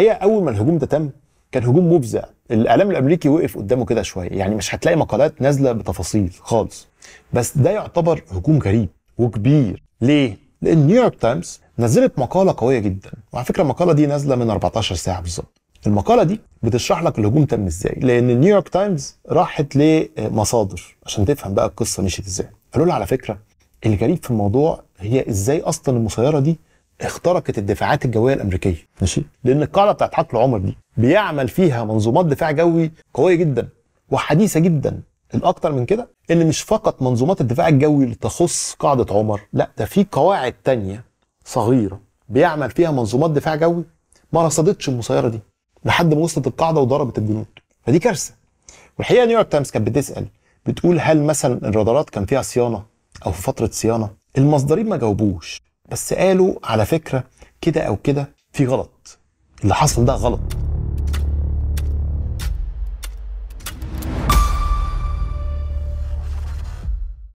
الحقيقه اول ما الهجوم ده تم كان هجوم مفزع الاعلام الامريكي وقف قدامه كده شويه يعني مش هتلاقي مقالات نازله بتفاصيل خالص بس ده يعتبر هجوم غريب وكبير ليه لان نيويورك تايمز نزلت مقاله قويه جدا وعلى فكره المقاله دي نازله من 14 ساعه بالظبط المقاله دي بتشرح لك الهجوم تم ازاي لان نيويورك تايمز راحت لمصادر عشان تفهم بقى القصه مشيت ازاي قالوا لها على فكره الغريب في الموضوع هي ازاي اصلا المسيره دي اخترقت الدفاعات الجويه الامريكيه ماشي لان القاعده بتاعت حقل عمر دي بيعمل فيها منظومات دفاع جوي قويه جدا وحديثه جدا الاكثر من كده ان مش فقط منظومات الدفاع الجوي اللي تخص قاعده عمر لا ده في قواعد تانية صغيره بيعمل فيها منظومات دفاع جوي ما رصدتش المسيره دي لحد ما وصلت القاعده وضربت الجنود فدي كارثه والحقيقه نيويورك تايمز كانت بتسال بتقول هل مثلا الرادارات كان فيها صيانه او في فتره صيانه المصدرين ما جاوبوش بس قالوا على فكره كده او كده في غلط اللي حصل ده غلط